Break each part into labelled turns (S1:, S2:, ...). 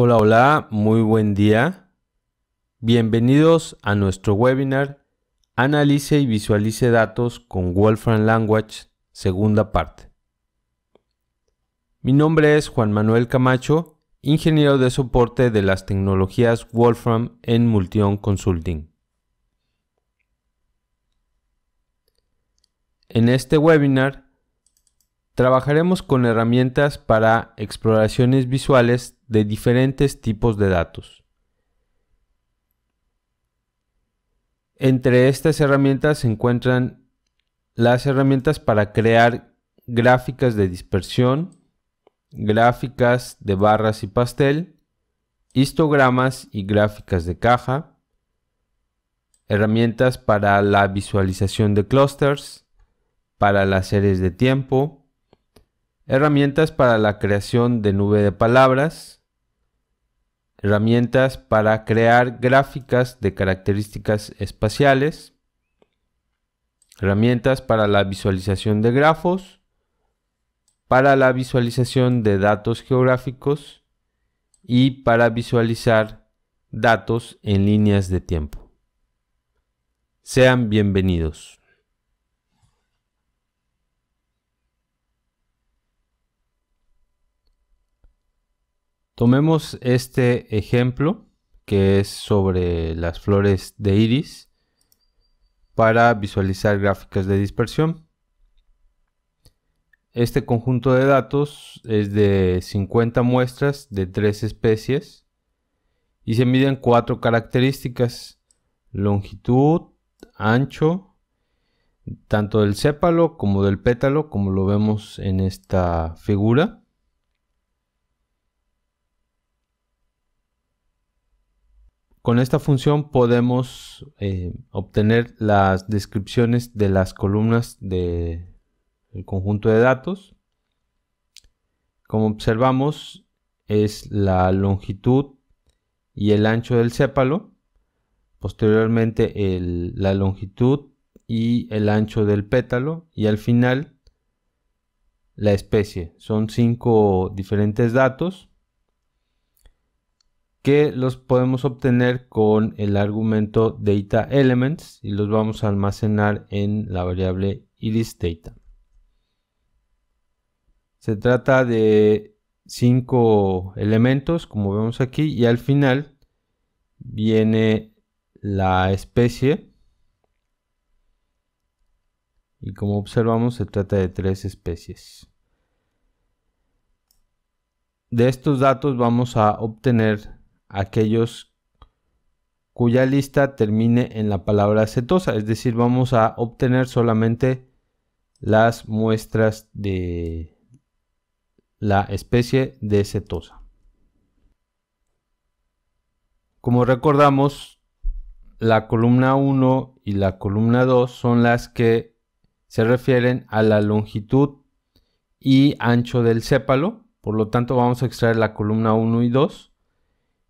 S1: Hola, hola, muy buen día. Bienvenidos a nuestro webinar Analice y visualice datos con Wolfram Language, segunda parte. Mi nombre es Juan Manuel Camacho, ingeniero de soporte de las tecnologías Wolfram en Multion Consulting. En este webinar trabajaremos con herramientas para exploraciones visuales de diferentes tipos de datos. Entre estas herramientas se encuentran las herramientas para crear gráficas de dispersión, gráficas de barras y pastel, histogramas y gráficas de caja, herramientas para la visualización de clusters, para las series de tiempo, herramientas para la creación de nube de palabras, herramientas para crear gráficas de características espaciales, herramientas para la visualización de grafos, para la visualización de datos geográficos y para visualizar datos en líneas de tiempo. Sean bienvenidos. Tomemos este ejemplo que es sobre las flores de iris para visualizar gráficas de dispersión. Este conjunto de datos es de 50 muestras de tres especies y se miden cuatro características, longitud, ancho, tanto del sépalo como del pétalo, como lo vemos en esta figura Con esta función podemos eh, obtener las descripciones de las columnas del conjunto de datos. Como observamos es la longitud y el ancho del sépalo, posteriormente la longitud y el ancho del pétalo y al final la especie. Son cinco diferentes datos que los podemos obtener con el argumento data elements y los vamos a almacenar en la variable data. Se trata de cinco elementos como vemos aquí y al final viene la especie y como observamos se trata de tres especies. De estos datos vamos a obtener aquellos cuya lista termine en la palabra acetosa, es decir, vamos a obtener solamente las muestras de la especie de cetosa. Como recordamos, la columna 1 y la columna 2 son las que se refieren a la longitud y ancho del sépalo, por lo tanto vamos a extraer la columna 1 y 2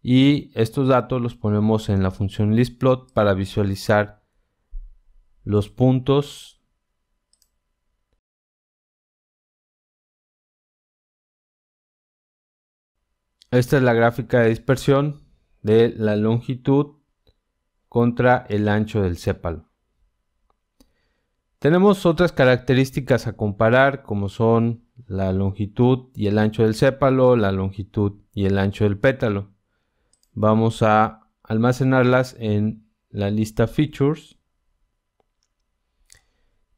S1: y estos datos los ponemos en la función listplot para visualizar los puntos Esta es la gráfica de dispersión de la longitud contra el ancho del sépalo. Tenemos otras características a comparar como son la longitud y el ancho del sépalo, la longitud y el ancho del pétalo vamos a almacenarlas en la lista features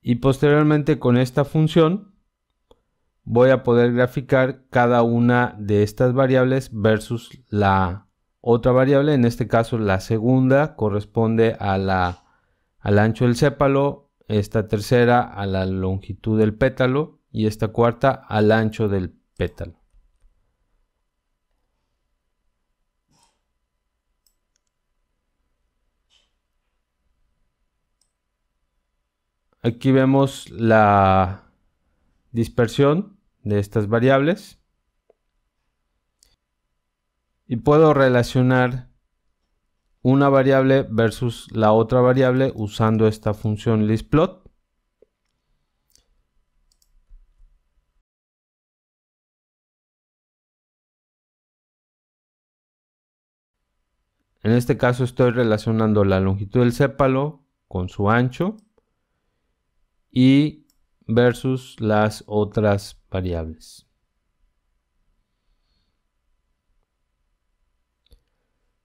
S1: y posteriormente con esta función voy a poder graficar cada una de estas variables versus la otra variable, en este caso la segunda corresponde a la, al ancho del sépalo, esta tercera a la longitud del pétalo y esta cuarta al ancho del pétalo. Aquí vemos la dispersión de estas variables. Y puedo relacionar una variable versus la otra variable usando esta función listplot. En este caso estoy relacionando la longitud del sépalo con su ancho y versus las otras variables.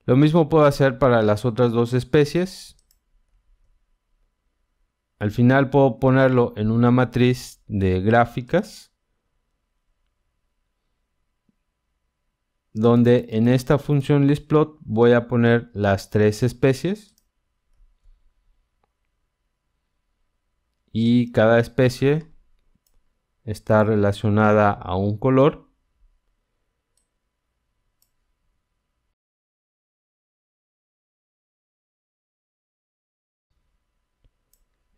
S1: Lo mismo puedo hacer para las otras dos especies. Al final puedo ponerlo en una matriz de gráficas. Donde en esta función listplot voy a poner las tres especies. y cada especie está relacionada a un color.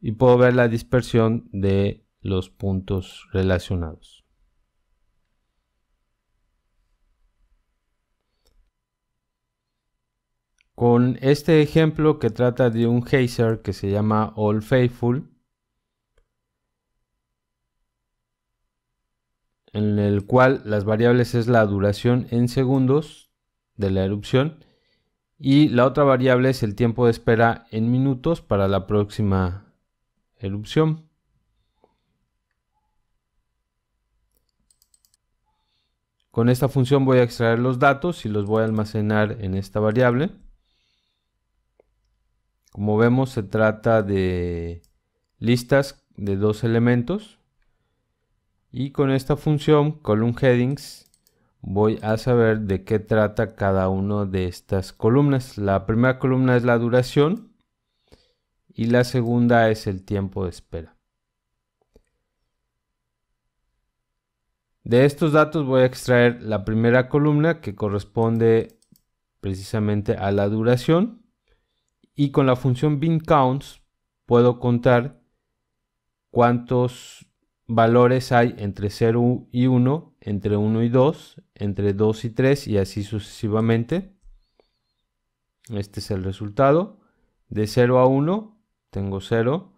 S1: Y puedo ver la dispersión de los puntos relacionados. Con este ejemplo que trata de un geyser que se llama All Faithful, en el cual las variables es la duración en segundos de la erupción y la otra variable es el tiempo de espera en minutos para la próxima erupción. Con esta función voy a extraer los datos y los voy a almacenar en esta variable. Como vemos se trata de listas de dos elementos y con esta función, column headings, voy a saber de qué trata cada una de estas columnas. La primera columna es la duración y la segunda es el tiempo de espera. De estos datos voy a extraer la primera columna que corresponde precisamente a la duración y con la función bin counts puedo contar cuántos valores hay entre 0 y 1, entre 1 y 2, entre 2 y 3 y así sucesivamente. Este es el resultado. De 0 a 1 tengo 0,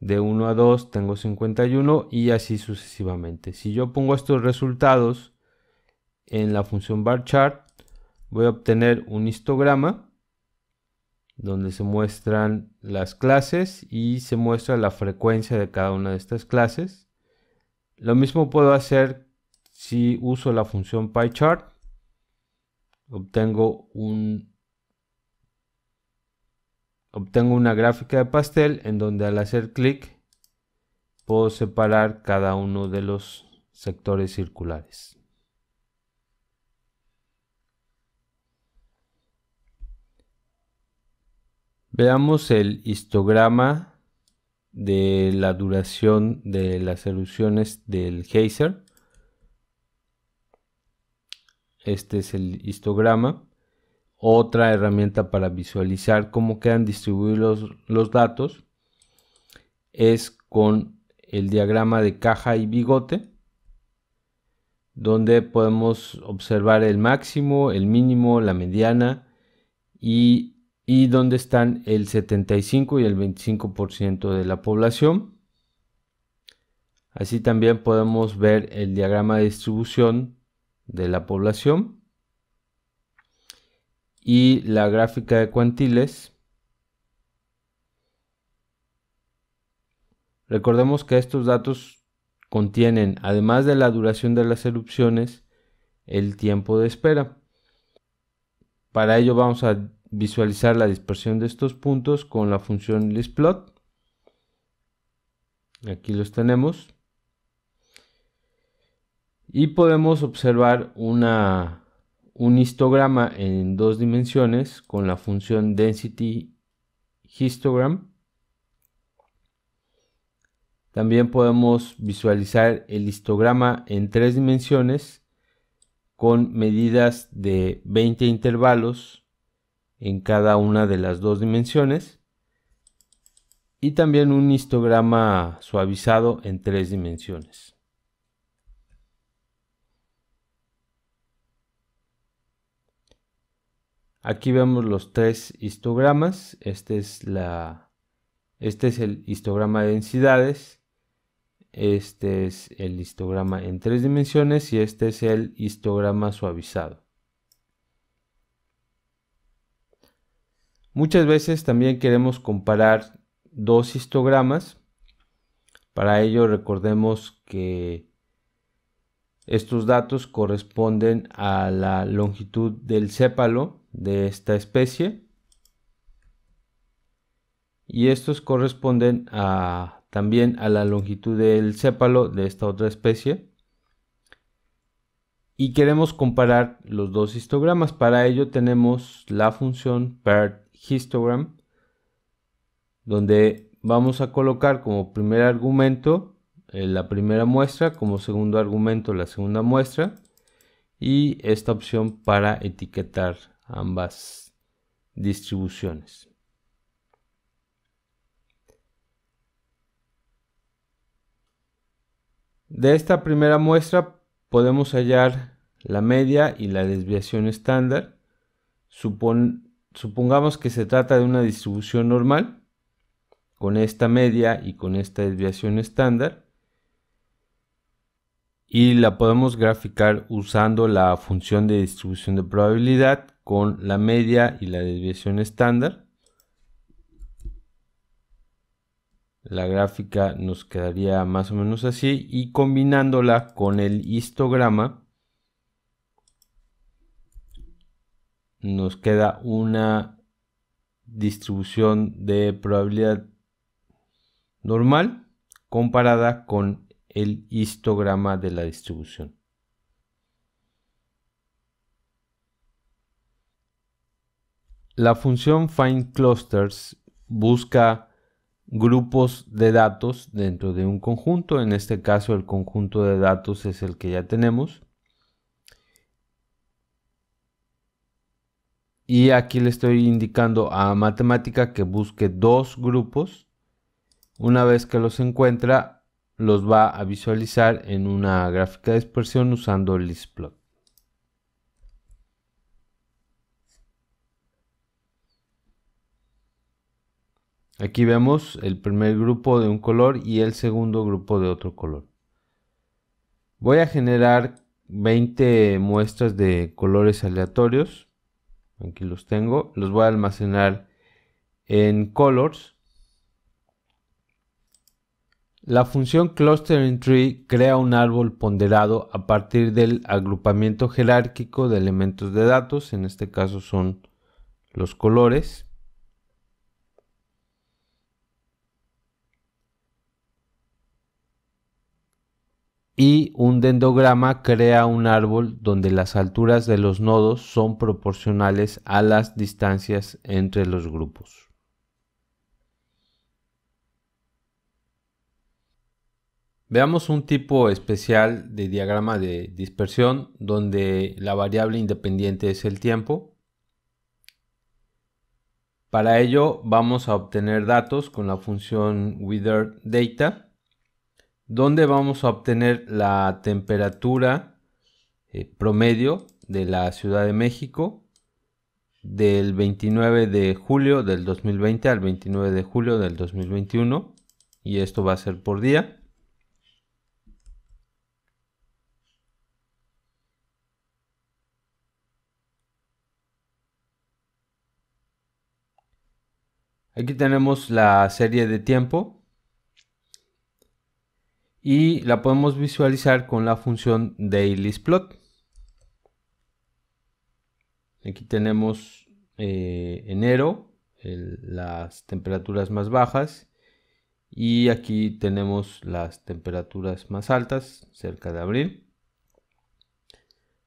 S1: de 1 a 2 tengo 51 y así sucesivamente. Si yo pongo estos resultados en la función bar chart, voy a obtener un histograma donde se muestran las clases y se muestra la frecuencia de cada una de estas clases. Lo mismo puedo hacer si uso la función pie chart. Obtengo un obtengo una gráfica de pastel en donde al hacer clic puedo separar cada uno de los sectores circulares. Veamos el histograma de la duración de las erupciones del geyser. Este es el histograma. Otra herramienta para visualizar cómo quedan distribuidos los, los datos es con el diagrama de caja y bigote, donde podemos observar el máximo, el mínimo, la mediana y y dónde están el 75 y el 25% de la población. Así también podemos ver el diagrama de distribución de la población y la gráfica de cuantiles. Recordemos que estos datos contienen, además de la duración de las erupciones, el tiempo de espera. Para ello vamos a visualizar la dispersión de estos puntos con la función listplot. Aquí los tenemos. Y podemos observar una, un histograma en dos dimensiones con la función density histogram. También podemos visualizar el histograma en tres dimensiones con medidas de 20 intervalos en cada una de las dos dimensiones y también un histograma suavizado en tres dimensiones. Aquí vemos los tres histogramas. Este es, la, este es el histograma de densidades. Este es el histograma en tres dimensiones y este es el histograma suavizado. Muchas veces también queremos comparar dos histogramas. Para ello recordemos que estos datos corresponden a la longitud del sépalo de esta especie y estos corresponden también a la longitud del sépalo de esta otra especie. Y queremos comparar los dos histogramas. Para ello tenemos la función PERT histogram, donde vamos a colocar como primer argumento eh, la primera muestra, como segundo argumento la segunda muestra y esta opción para etiquetar ambas distribuciones. De esta primera muestra podemos hallar la media y la desviación estándar. Supon supongamos que se trata de una distribución normal, con esta media y con esta desviación estándar, y la podemos graficar usando la función de distribución de probabilidad con la media y la desviación estándar. La gráfica nos quedaría más o menos así y combinándola con el histograma nos queda una distribución de probabilidad normal comparada con el histograma de la distribución. La función find clusters busca grupos de datos dentro de un conjunto. En este caso el conjunto de datos es el que ya tenemos. Y aquí le estoy indicando a matemática que busque dos grupos. Una vez que los encuentra, los va a visualizar en una gráfica de expresión usando el listplot. Aquí vemos el primer grupo de un color y el segundo grupo de otro color. Voy a generar 20 muestras de colores aleatorios. Aquí los tengo. Los voy a almacenar en colors. La función cluster tree crea un árbol ponderado a partir del agrupamiento jerárquico de elementos de datos, en este caso son los colores. y un dendograma crea un árbol donde las alturas de los nodos son proporcionales a las distancias entre los grupos. Veamos un tipo especial de diagrama de dispersión donde la variable independiente es el tiempo. Para ello vamos a obtener datos con la función witherData ¿Dónde vamos a obtener la temperatura eh, promedio de la Ciudad de México del 29 de julio del 2020 al 29 de julio del 2021 y esto va a ser por día. Aquí tenemos la serie de tiempo y la podemos visualizar con la función dailySplot. Aquí tenemos eh, enero, las temperaturas más bajas y aquí tenemos las temperaturas más altas cerca de abril.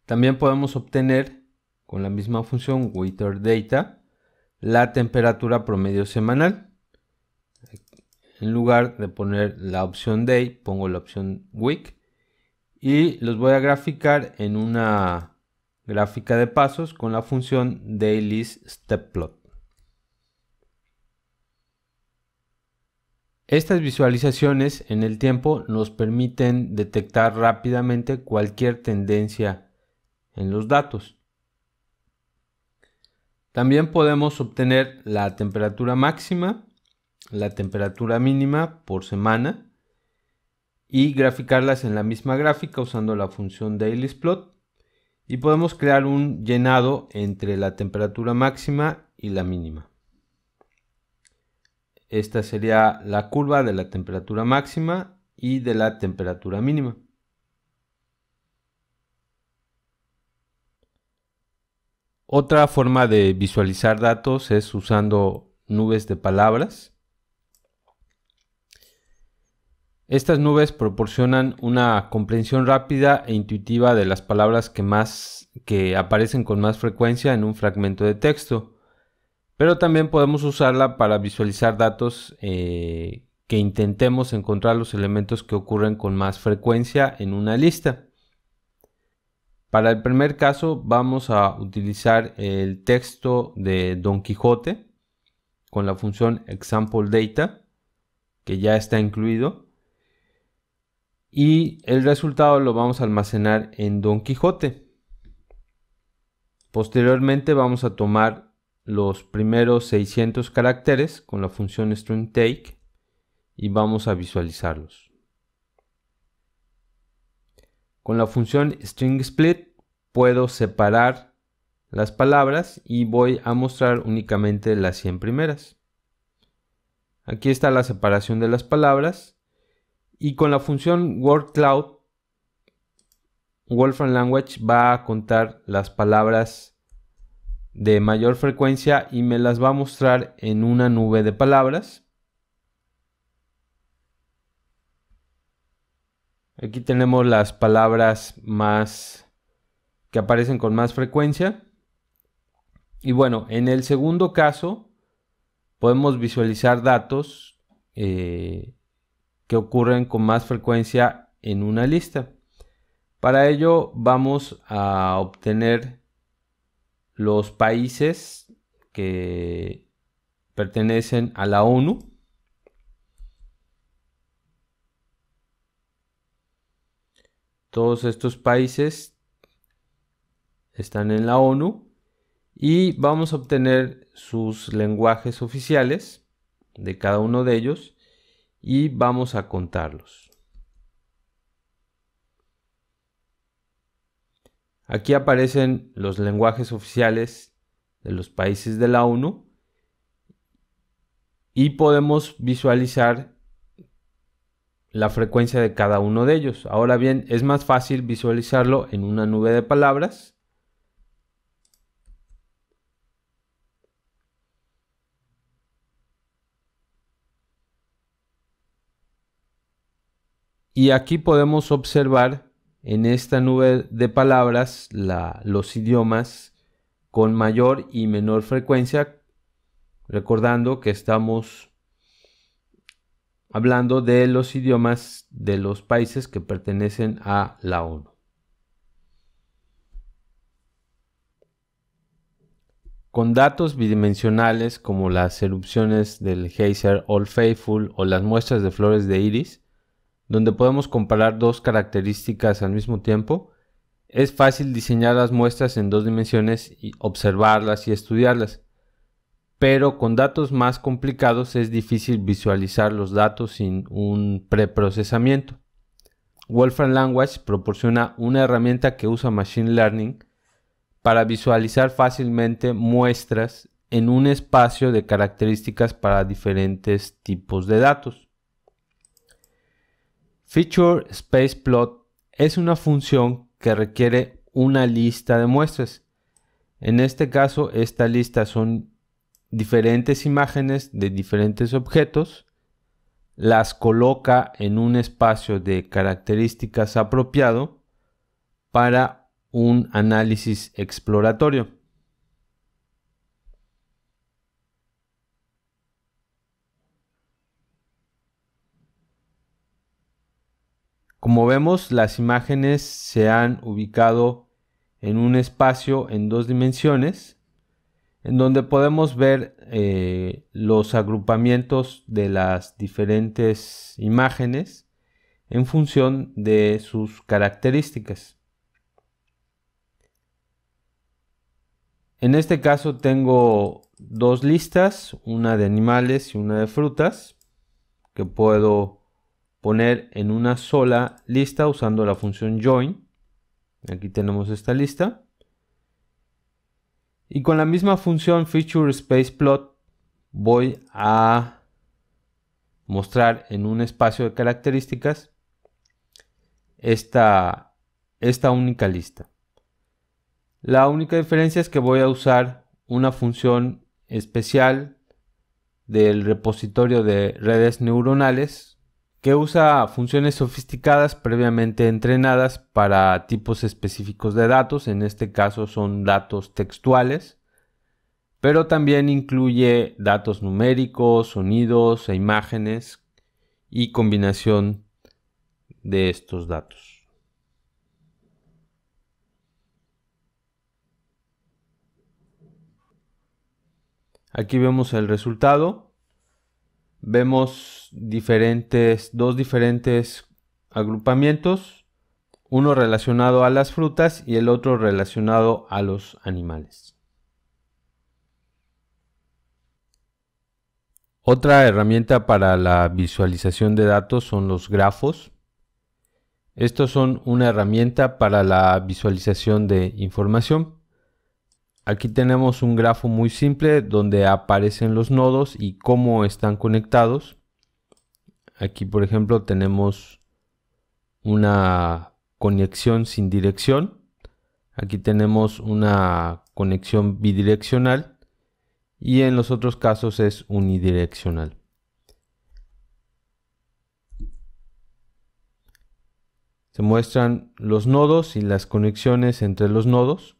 S1: También podemos obtener con la misma función WeatherData la temperatura promedio semanal en lugar de poner la opción day, pongo la opción week y los voy a graficar en una gráfica de pasos con la función daily step plot. Estas visualizaciones en el tiempo nos permiten detectar rápidamente cualquier tendencia en los datos. También podemos obtener la temperatura máxima la temperatura mínima por semana y graficarlas en la misma gráfica usando la función plot y podemos crear un llenado entre la temperatura máxima y la mínima. Esta sería la curva de la temperatura máxima y de la temperatura mínima. Otra forma de visualizar datos es usando nubes de palabras. Estas nubes proporcionan una comprensión rápida e intuitiva de las palabras que, más, que aparecen con más frecuencia en un fragmento de texto, pero también podemos usarla para visualizar datos eh, que intentemos encontrar los elementos que ocurren con más frecuencia en una lista. Para el primer caso vamos a utilizar el texto de Don Quijote con la función exampleData que ya está incluido y el resultado lo vamos a almacenar en Don Quijote. Posteriormente vamos a tomar los primeros 600 caracteres con la función string take y vamos a visualizarlos. Con la función string split puedo separar las palabras y voy a mostrar únicamente las 100 primeras. Aquí está la separación de las palabras y con la función word cloud, Wolfram Language va a contar las palabras de mayor frecuencia y me las va a mostrar en una nube de palabras. Aquí tenemos las palabras más que aparecen con más frecuencia. Y bueno, en el segundo caso podemos visualizar datos eh, que ocurren con más frecuencia en una lista. Para ello vamos a obtener los países que pertenecen a la ONU. Todos estos países están en la ONU y vamos a obtener sus lenguajes oficiales de cada uno de ellos y vamos a contarlos. Aquí aparecen los lenguajes oficiales de los países de la ONU y podemos visualizar la frecuencia de cada uno de ellos. Ahora bien, es más fácil visualizarlo en una nube de palabras Y aquí podemos observar en esta nube de palabras los idiomas con mayor y menor frecuencia, recordando que estamos hablando de los idiomas de los países que pertenecen a la ONU. Con datos bidimensionales como las erupciones del geyser All Faithful o las muestras de flores de iris, donde podemos comparar dos características al mismo tiempo, es fácil diseñar las muestras en dos dimensiones y observarlas y estudiarlas. Pero con datos más complicados es difícil visualizar los datos sin un preprocesamiento. Wolfram Language proporciona una herramienta que usa Machine Learning para visualizar fácilmente muestras en un espacio de características para diferentes tipos de datos. Feature Space Plot es una función que requiere una lista de muestras. En este caso, esta lista son diferentes imágenes de diferentes objetos, las coloca en un espacio de características apropiado para un análisis exploratorio. Como vemos, las imágenes se han ubicado en un espacio en dos dimensiones, en donde podemos ver eh, los agrupamientos de las diferentes imágenes en función de sus características. En este caso tengo dos listas, una de animales y una de frutas, que puedo poner en una sola lista usando la función join. Aquí tenemos esta lista. Y con la misma función feature space plot voy a mostrar en un espacio de características esta, esta única lista. La única diferencia es que voy a usar una función especial del repositorio de redes neuronales que usa funciones sofisticadas previamente entrenadas para tipos específicos de datos, en este caso son datos textuales, pero también incluye datos numéricos, sonidos e imágenes y combinación de estos datos. Aquí vemos el resultado vemos dos diferentes agrupamientos, uno relacionado a las frutas y el otro relacionado a los animales. Otra herramienta para la visualización de datos son los grafos. Estos son una herramienta para la visualización de información. Aquí tenemos un grafo muy simple donde aparecen los nodos y cómo están conectados. Aquí, por ejemplo, tenemos una conexión sin dirección. Aquí tenemos una conexión bidireccional y en los otros casos es unidireccional. Se muestran los nodos y las conexiones entre los nodos.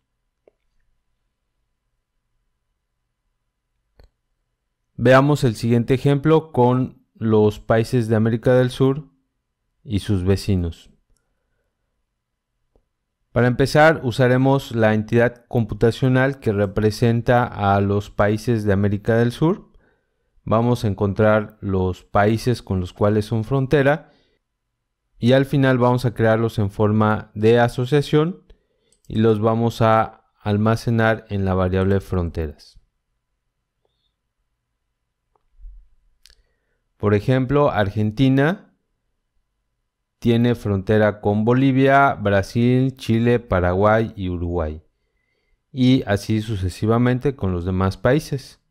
S1: Veamos el siguiente ejemplo con los países de América del Sur y sus vecinos. Para empezar, usaremos la entidad computacional que representa a los países de América del Sur. Vamos a encontrar los países con los cuales son frontera y al final vamos a crearlos en forma de asociación y los vamos a almacenar en la variable fronteras. Por ejemplo, Argentina tiene frontera con Bolivia, Brasil, Chile, Paraguay y Uruguay. Y así sucesivamente con los demás países.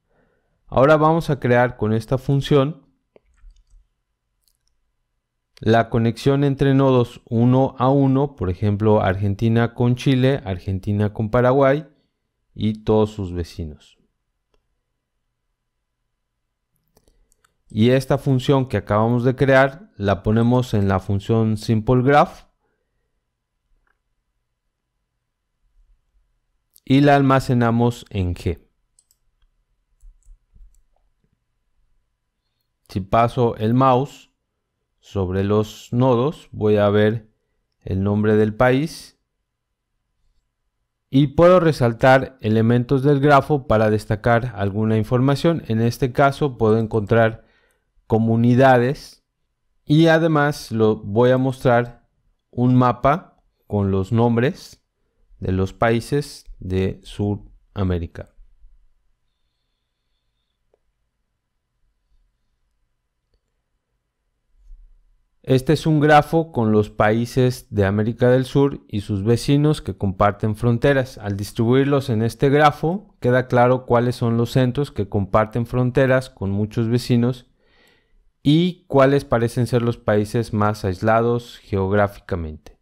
S1: Ahora vamos a crear con esta función la conexión entre nodos uno a uno, por ejemplo, Argentina con Chile, Argentina con Paraguay y todos sus vecinos. y esta función que acabamos de crear la ponemos en la función Simple Graph y la almacenamos en G. Si paso el mouse sobre los nodos, voy a ver el nombre del país y puedo resaltar elementos del grafo para destacar alguna información. En este caso puedo encontrar comunidades. Y además lo voy a mostrar un mapa con los nombres de los países de Sudamérica. Este es un grafo con los países de América del Sur y sus vecinos que comparten fronteras. Al distribuirlos en este grafo, queda claro cuáles son los centros que comparten fronteras con muchos vecinos y cuáles parecen ser los países más aislados geográficamente.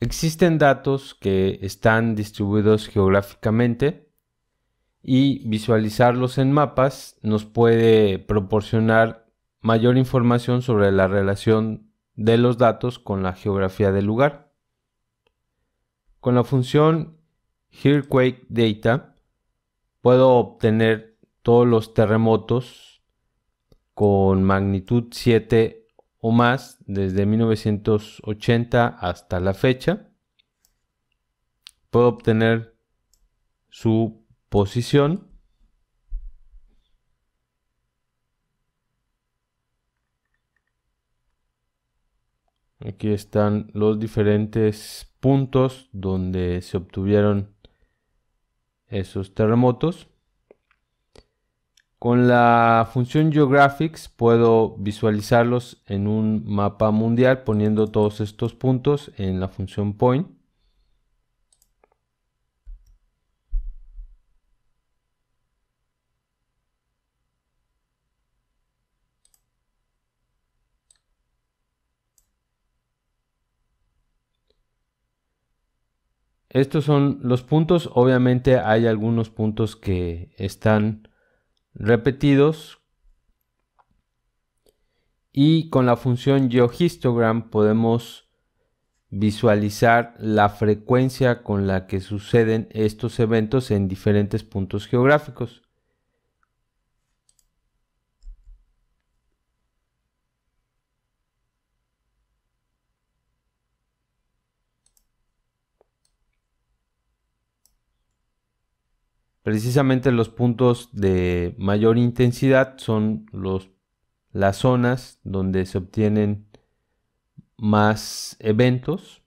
S1: Existen datos que están distribuidos geográficamente y visualizarlos en mapas nos puede proporcionar mayor información sobre la relación de los datos con la geografía del lugar. Con la función HereQuake Data puedo obtener todos los terremotos con magnitud 7 o más desde 1980 hasta la fecha. Puedo obtener su posición. Aquí están los diferentes puntos donde se obtuvieron esos terremotos. Con la función Geographics puedo visualizarlos en un mapa mundial poniendo todos estos puntos en la función Point. Estos son los puntos. Obviamente hay algunos puntos que están repetidos. Y con la función GeoHistogram podemos visualizar la frecuencia con la que suceden estos eventos en diferentes puntos geográficos. Precisamente los puntos de mayor intensidad son los, las zonas donde se obtienen más eventos.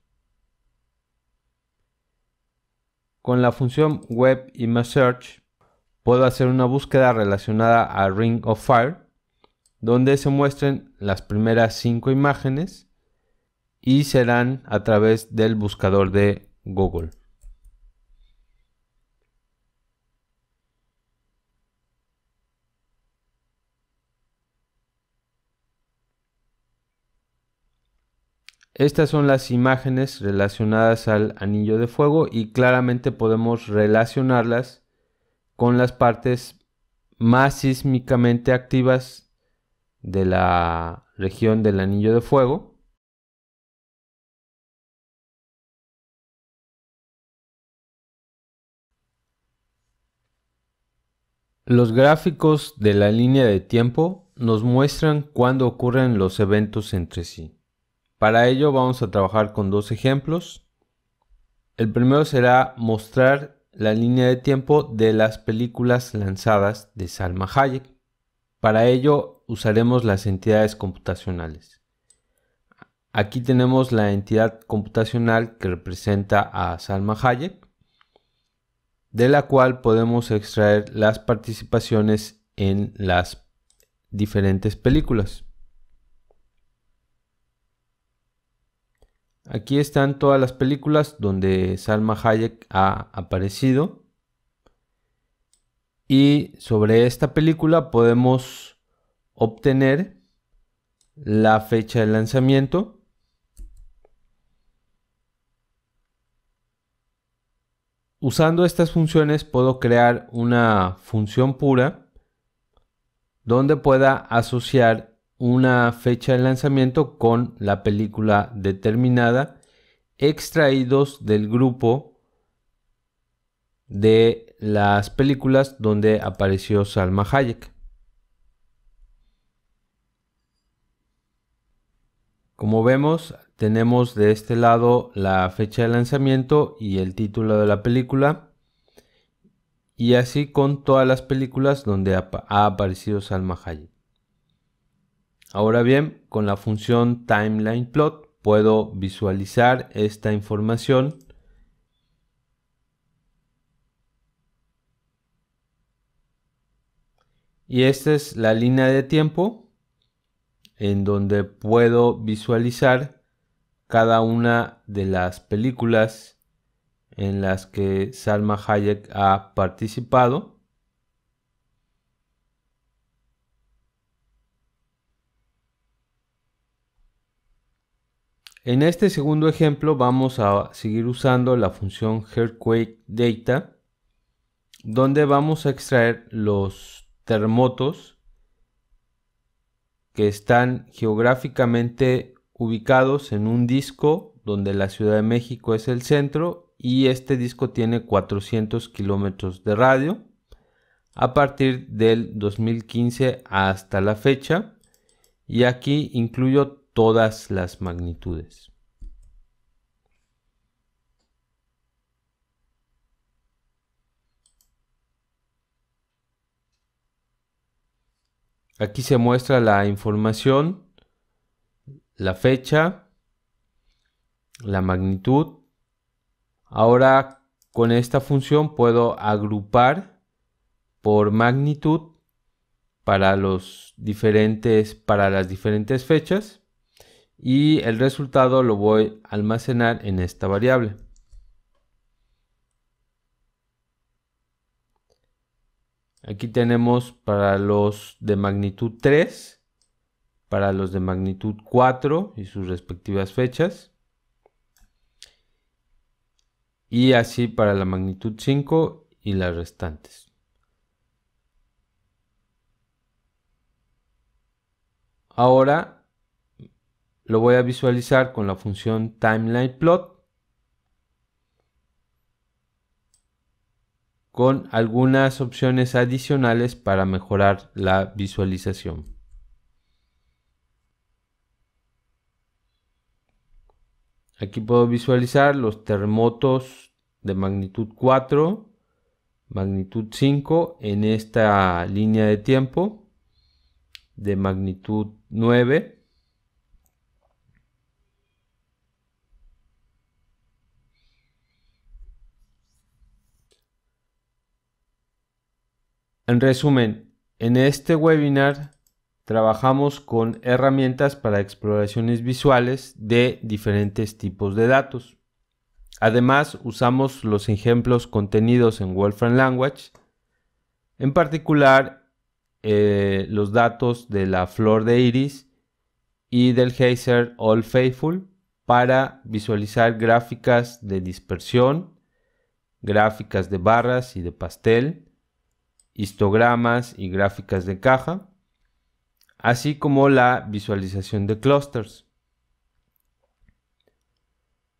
S1: Con la función Web Image Search puedo hacer una búsqueda relacionada a Ring of Fire donde se muestren las primeras cinco imágenes y serán a través del buscador de Google. Estas son las imágenes relacionadas al anillo de fuego y claramente podemos relacionarlas con las partes más sísmicamente activas de la región del anillo de fuego. Los gráficos de la línea de tiempo nos muestran cuándo ocurren los eventos entre sí. Para ello vamos a trabajar con dos ejemplos. El primero será mostrar la línea de tiempo de las películas lanzadas de Salma Hayek. Para ello usaremos las entidades computacionales. Aquí tenemos la entidad computacional que representa a Salma Hayek, de la cual podemos extraer las participaciones en las diferentes películas. Aquí están todas las películas donde Salma Hayek ha aparecido. Y sobre esta película podemos obtener la fecha de lanzamiento. Usando estas funciones puedo crear una función pura donde pueda asociar una fecha de lanzamiento con la película determinada, extraídos del grupo de las películas donde apareció Salma Hayek. Como vemos, tenemos de este lado la fecha de lanzamiento y el título de la película. Y así con todas las películas donde ha aparecido Salma Hayek. Ahora bien, con la función timeline plot puedo visualizar esta información y esta es la línea de tiempo en donde puedo visualizar cada una de las películas en las que Salma Hayek ha participado En este segundo ejemplo vamos a seguir usando la función earthquake data donde vamos a extraer los terremotos que están geográficamente ubicados en un disco donde la Ciudad de México es el centro y este disco tiene 400 kilómetros de radio a partir del 2015 hasta la fecha y aquí incluyo todas las magnitudes. Aquí se muestra la información, la fecha, la magnitud. Ahora con esta función puedo agrupar por magnitud para, los diferentes, para las diferentes fechas y el resultado lo voy a almacenar en esta variable. Aquí tenemos para los de magnitud 3, para los de magnitud 4 y sus respectivas fechas. Y así para la magnitud 5 y las restantes. Ahora lo voy a visualizar con la función timeline plot con algunas opciones adicionales para mejorar la visualización. Aquí puedo visualizar los terremotos de magnitud 4, magnitud 5 en esta línea de tiempo de magnitud 9 En resumen, en este webinar trabajamos con herramientas para exploraciones visuales de diferentes tipos de datos. Además, usamos los ejemplos contenidos en Wolfram Language, en particular eh, los datos de la flor de iris y del geyser All Faithful para visualizar gráficas de dispersión, gráficas de barras y de pastel, histogramas y gráficas de caja, así como la visualización de clusters.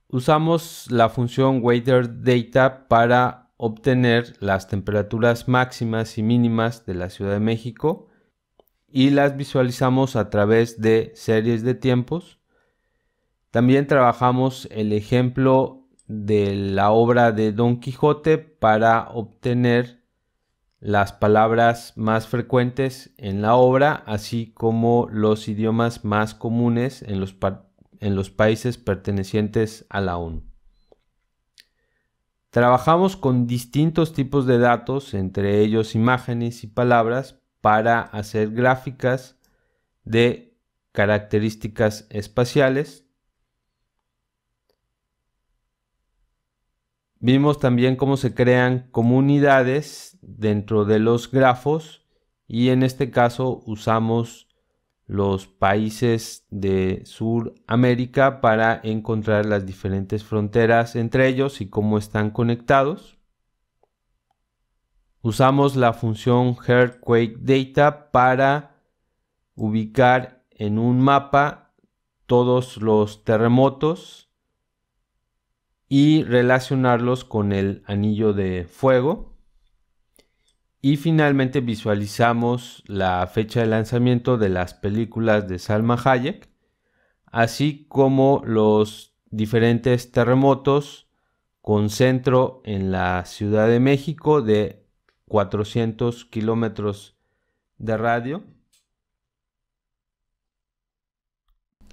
S1: Usamos la función WeatherData para obtener las temperaturas máximas y mínimas de la Ciudad de México y las visualizamos a través de series de tiempos. También trabajamos el ejemplo de la obra de Don Quijote para obtener las palabras más frecuentes en la obra, así como los idiomas más comunes en los, países pertenecientes a la ONU. Trabajamos con distintos tipos de datos, entre ellos imágenes y palabras, para hacer gráficas de características espaciales, Vimos también cómo se crean comunidades dentro de los grafos y en este caso usamos los países de Suramérica para encontrar las diferentes fronteras entre ellos y cómo están conectados. Usamos la función Earthquake Data para ubicar en un mapa todos los terremotos y relacionarlos con el anillo de fuego. Y finalmente visualizamos la fecha de lanzamiento de las películas de Salma Hayek, así como los diferentes terremotos con centro en la Ciudad de México de 400 kilómetros de radio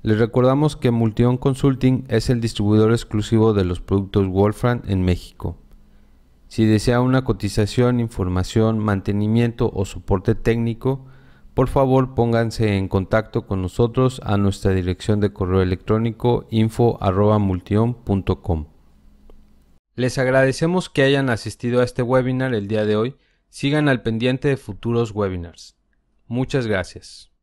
S1: Les recordamos que Multion Consulting es el distribuidor exclusivo de los productos Wolfram en México. Si desea una cotización, información, mantenimiento o soporte técnico, por favor pónganse en contacto con nosotros a nuestra dirección de correo electrónico info.multion.com. Les agradecemos que hayan asistido a este webinar el día de hoy. Sigan al pendiente de futuros webinars. Muchas gracias.